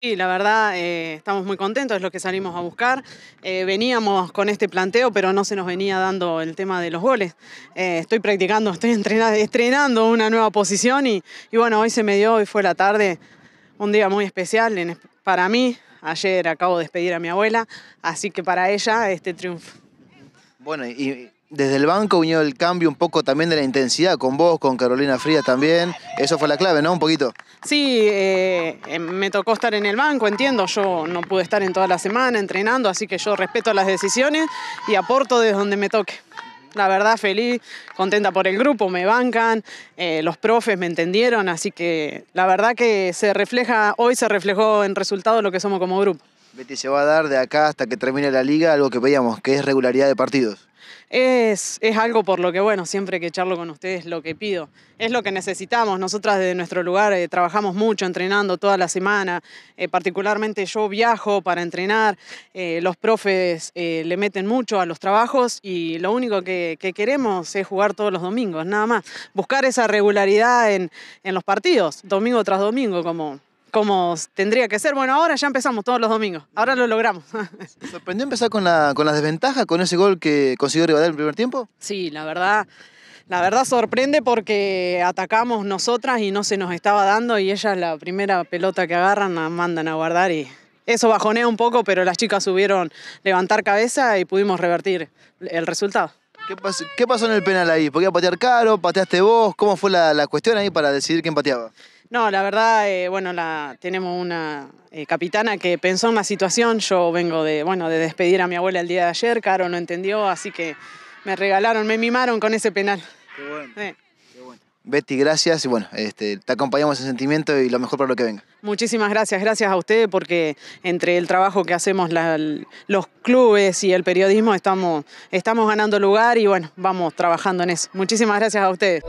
Sí, la verdad, eh, estamos muy contentos, es lo que salimos a buscar. Eh, veníamos con este planteo, pero no se nos venía dando el tema de los goles. Eh, estoy practicando, estoy estrenando una nueva posición y, bueno, hoy se me dio, hoy fue la tarde, un día muy especial para mí. Ayer acabo de despedir a mi abuela, así que para ella este triunfo. Bueno, y desde el banco unió el cambio un poco también de la intensidad con vos, con Carolina Fría también. Eso fue la clave, ¿no? Un poquito. Sí, eh, em, me tocó estar en el banco, entiendo. Yo no pude estar en toda la semana entrenando, así que yo respeto las decisiones y aporto desde donde me toque. La verdad, feliz, contenta por el grupo, me bancan, eh, los profes me entendieron, así que la verdad que se refleja, hoy se reflejó en resultado lo que somos como grupo. Betty, se va a dar de acá hasta que termine la liga algo que veíamos, que es regularidad de partidos. Es, es, algo por lo que, bueno, siempre que charlo con ustedes, lo que pido. Es lo que necesitamos. Nosotras desde nuestro lugar eh, trabajamos mucho entrenando toda la semana. Eh, particularmente yo viajo para entrenar. Eh, los profes le meten mucho a los trabajos y lo único que, queremos es jugar todos los domingos, nada más. Buscar esa regularidad en, en los partidos, domingo tras domingo, como, como tendría que ser. Bueno, ahora ya empezamos todos los domingos. Ahora lo logramos. ¿Sorprendió empezar con la, con desventaja, con ese gol que consiguió Rivadel en el primer tiempo? Sí, la verdad. La verdad sorprende porque atacamos nosotras y no se nos estaba dando y ellas la primera pelota que agarran la mandan a guardar y eso bajonea un poco, pero las chicas subieron levantar cabeza y pudimos revertir el resultado. ¿Qué pasó, en el penal ahí? ¿Podía patear caro? ¿Pateaste vos? ¿Cómo fue la, la cuestión ahí para decidir quién pateaba? No, la verdad, eh, bueno, la, tenemos una eh, capitana que pensó en la situación. Yo vengo de, bueno, de despedir a mi abuela el día de ayer, Caro no entendió, así que me regalaron, me mimaron con ese penal. Qué bueno. Betty, gracias y bueno, este, te acompañamos en sentimiento y lo mejor para lo que venga. Muchísimas gracias, gracias a ustedes porque entre el trabajo que hacemos los clubes y el periodismo estamos, estamos ganando lugar y bueno, vamos trabajando en eso. Muchísimas gracias a ustedes.